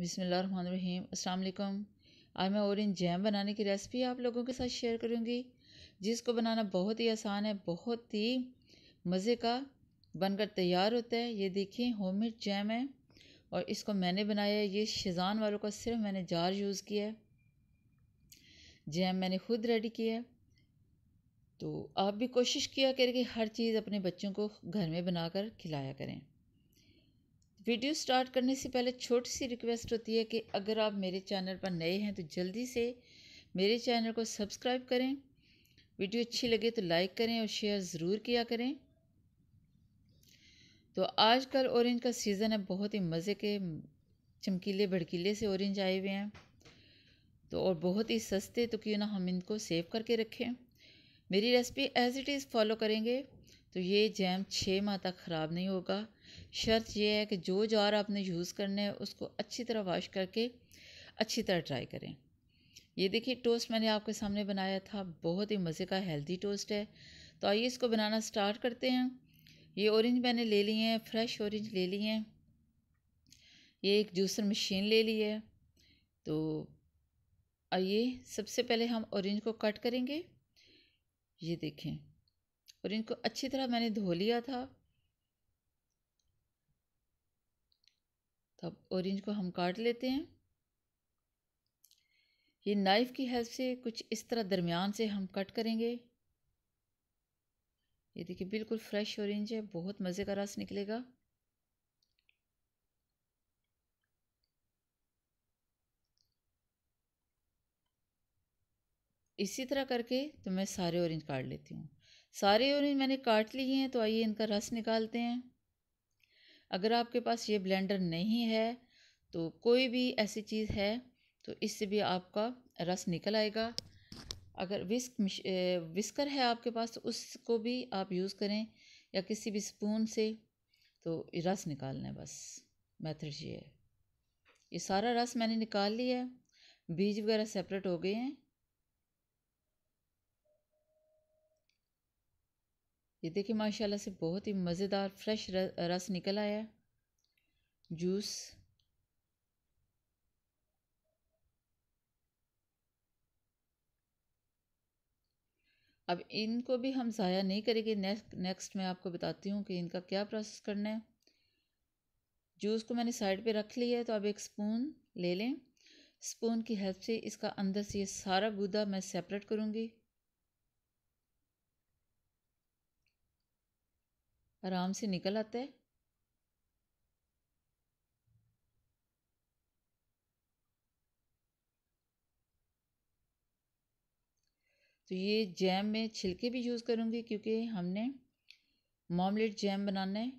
बिसमीम अल्लाम आज मैं ऑरेंज जैम बनाने की रेसिपी आप लोगों के साथ शेयर करूँगी जिसको बनाना बहुत ही आसान है बहुत ही मज़े का बनकर तैयार होता है ये देखिए होममेड जैम है और इसको मैंने बनाया है ये शेज़ान वालों का सिर्फ मैंने जार यूज़ किया है जैम मैंने खुद रेडी किया है तो आप भी कोशिश किया करें कि हर चीज़ अपने बच्चों को घर में कर खिलाया करें वीडियो स्टार्ट करने से पहले छोटी सी रिक्वेस्ट होती है कि अगर आप मेरे चैनल पर नए हैं तो जल्दी से मेरे चैनल को सब्सक्राइब करें वीडियो अच्छी लगे तो लाइक करें और शेयर ज़रूर किया करें तो आजकल ऑरेंज का सीज़न है बहुत ही मज़े के चमकीले भड़कीले से ऑरेंज आए हुए हैं तो और बहुत ही सस्ते तो क्यों ना हम इनको सेव करके रखें मेरी recipe as it is follow करेंगे तो ये जैम छः माह तक ख़राब नहीं होगा शर्त यह है कि जो जार आपने यूज़ करना है उसको अच्छी तरह वाश करके अच्छी तरह ट्राई करें ये देखिए टोस्ट मैंने आपके सामने बनाया था बहुत ही मज़े का हेल्दी टोस्ट है तो आइए इसको बनाना स्टार्ट करते हैं ये ऑरेंज मैंने ले लिए हैं फ्रेश ऑरेंज ले लिए हैं ये एक जूसर मशीन ले ली है तो आइए सबसे पहले हम ऑरेंज को कट करेंगे ये देखें और इनको अच्छी तरह मैंने धो लिया था तो अब ऑरेंज को हम काट लेते हैं ये नाइफ़ की हेल्प से कुछ इस तरह दरमियान से हम कट करेंगे ये देखिए बिल्कुल फ्रेश ऑरेंज है बहुत मज़े का रस निकलेगा इसी तरह करके तो मैं सारे ऑरेंज काट लेती हूँ सारे ऑरेंज मैंने काट लिए हैं तो आइए इनका रस निकालते हैं अगर आपके पास ये ब्लेंडर नहीं है तो कोई भी ऐसी चीज़ है तो इससे भी आपका रस निकल आएगा अगर विस्क विस्कर है आपके पास तो उसको भी आप यूज़ करें या किसी भी स्पून से तो रस निकालना है बस मैथड तो ये है ये सारा रस मैंने निकाल लिया है बीज वगैरह सेपरेट हो गए हैं ये देखिए माशाल्लाह से बहुत ही मज़ेदार फ्रेश रस निकल आया जूस अब इनको भी हम ज़ाया नहीं करेंगे नेक्स्ट नेक्स्ट मैं आपको बताती हूँ कि इनका क्या प्रोसेस करना है जूस को मैंने साइड पे रख लिया है तो अब एक स्पून ले लें स्पून की हेल्प से इसका अंदर से ये सारा गूदा मैं सेपरेट करूँगी आराम से निकल आता है तो ये जैम में छिलके भी यूज़ करूँगी क्योंकि हमने मॉमलेट जैम बनाना है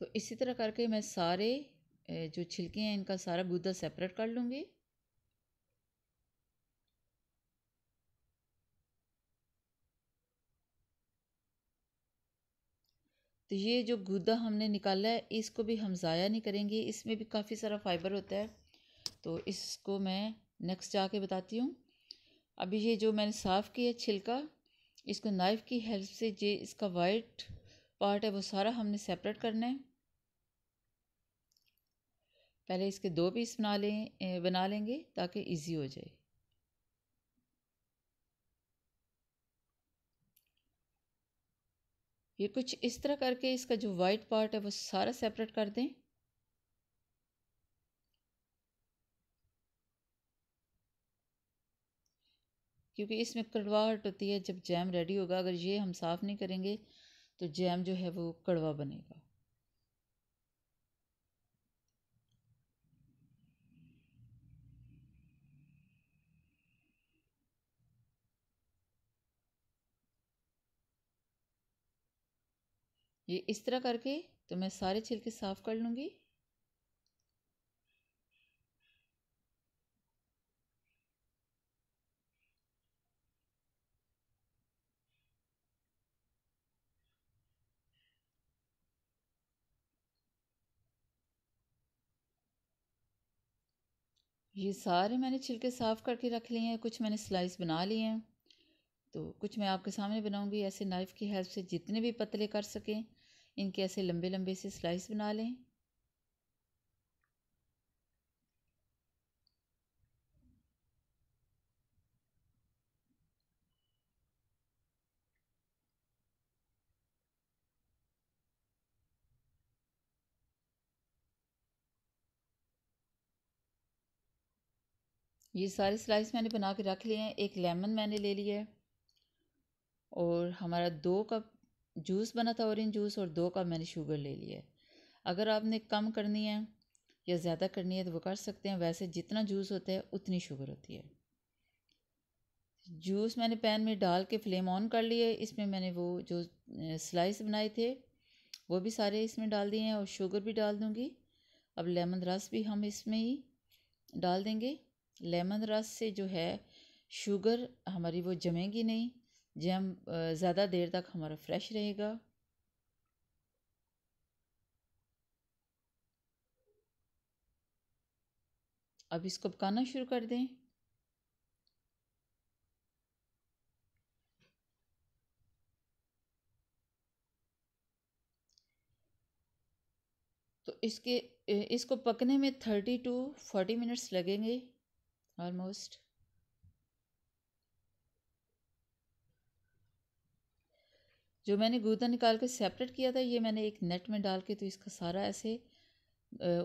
तो इसी तरह करके मैं सारे जो छिलके हैं इनका सारा गुदा सेपरेट कर लूँगी तो ये जो गुदा हमने निकाला है इसको भी हम ज़ाया नहीं करेंगे इसमें भी काफ़ी सारा फाइबर होता है तो इसको मैं नेक्स्ट जाके बताती हूँ अभी ये जो मैंने साफ़ किया छिलका इसको नाइफ़ की हेल्प से जो इसका वाइट पार्ट है वो सारा हमने सेपरेट करना है पहले इसके दो पीस बना लें बना लेंगे ताकि इजी हो जाए ये कुछ इस तरह करके इसका जो वाइट पार्ट है वो सारा सेपरेट कर दें क्योंकि इसमें कड़वाहट होती है जब जैम रेडी होगा अगर ये हम साफ़ नहीं करेंगे तो जैम जो है वो कड़वा बनेगा ये इस तरह करके तो मैं सारे छिलके साफ़ कर लूँगी ये सारे मैंने छिलके साफ़ करके रख लिए हैं कुछ मैंने स्लाइस बना लिए हैं तो कुछ मैं आपके सामने बनाऊंगी ऐसे नाइफ़ की हेल्प से जितने भी पतले कर सकें इनके ऐसे लंबे लंबे से स्लाइस बना लें ये सारे स्लाइस मैंने बना के रख लिए हैं एक लेमन मैंने ले लिया है और हमारा दो कप जूस बना था ऑरेंज जूस और दो कप मैंने शुगर ले लिया है अगर आपने कम करनी है या ज़्यादा करनी है तो वो कर सकते हैं वैसे जितना जूस होता है उतनी शुगर होती है जूस मैंने पैन में डाल के फ्लेम ऑन कर लिए इसमें मैंने वो जो स्लाइस बनाए थे वो भी सारे इसमें डाल दिए हैं और शुगर भी डाल दूँगी अब लेमन रस भी हम इसमें ही डाल देंगे लेमन रस से जो है शुगर हमारी वो जमेगी नहीं जैम ज़्यादा देर तक हमारा फ्रेश रहेगा अब इसको पकाना शुरू कर दें तो इसके इसको पकने में थर्टी टू फोर्टी मिनट्स लगेंगे ऑलमोस्ट जो मैंने गूदा निकाल के सेपरेट किया था ये मैंने एक नेट में डाल के तो इसका सारा ऐसे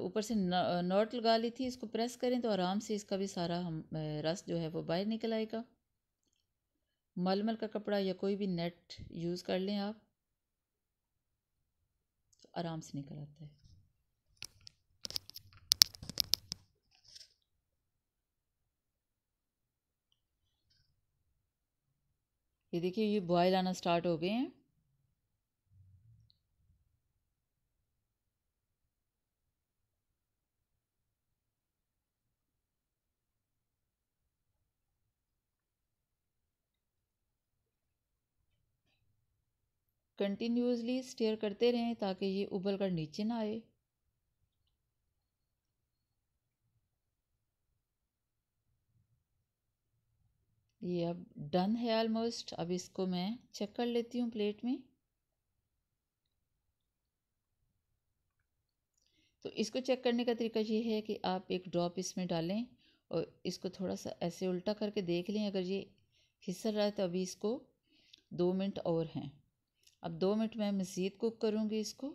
ऊपर से नॉट लगा ली थी इसको प्रेस करें तो आराम से इसका भी सारा हम रस जो है वो बाहर निकल आएगा मलमल का कपड़ा या कोई भी नेट यूज़ कर लें आप तो आराम से निकल आता है ये देखिए ये बॉयल आना स्टार्ट हो गए हैं कंटिन्यूसली स्टेयर करते रहें ताकि ये उबल कर नीचे ना आए ये अब डन है ऑलमोस्ट अब इसको मैं चेक कर लेती हूँ प्लेट में तो इसको चेक करने का तरीका ये है कि आप एक ड्रॉप इसमें डालें और इसको थोड़ा सा ऐसे उल्टा करके देख लें अगर ये फिसल रहा है तो अभी इसको दो मिनट और हैं अब दो मिनट में मज़ीद कुक करूँगी इसको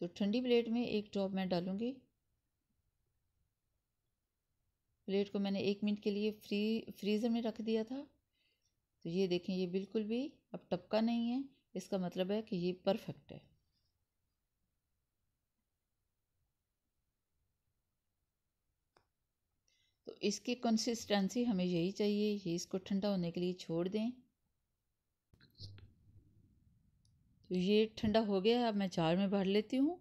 तो ठंडी प्लेट में एक ड्रॉप मैं डालूँगी प्लेट को मैंने एक मिनट के लिए फ्री फ्रीज़र में रख दिया था तो ये देखें ये बिल्कुल भी अब टपका नहीं है इसका मतलब है कि ये परफेक्ट है इसकी कंसिस्टेंसी हमें यही चाहिए ये इसको ठंडा होने के लिए छोड़ दें तो ये ठंडा हो गया अब मैं चार में भर लेती हूँ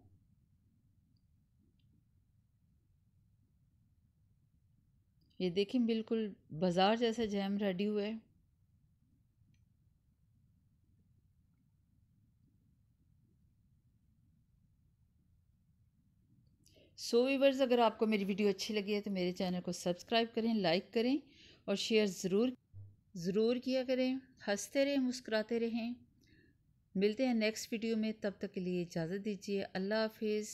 ये देखें बिल्कुल बाज़ार जैसा जैम रेडी हुआ है सो so, वीवर्स अगर आपको मेरी वीडियो अच्छी लगी है तो मेरे चैनल को सब्सक्राइब करें लाइक करें और शेयर ज़रूर ज़रूर किया करें हंसते रहें मुस्कुराते रहें मिलते हैं नेक्स्ट वीडियो में तब तक के लिए इजाज़त दीजिए अल्लाह हाफिज़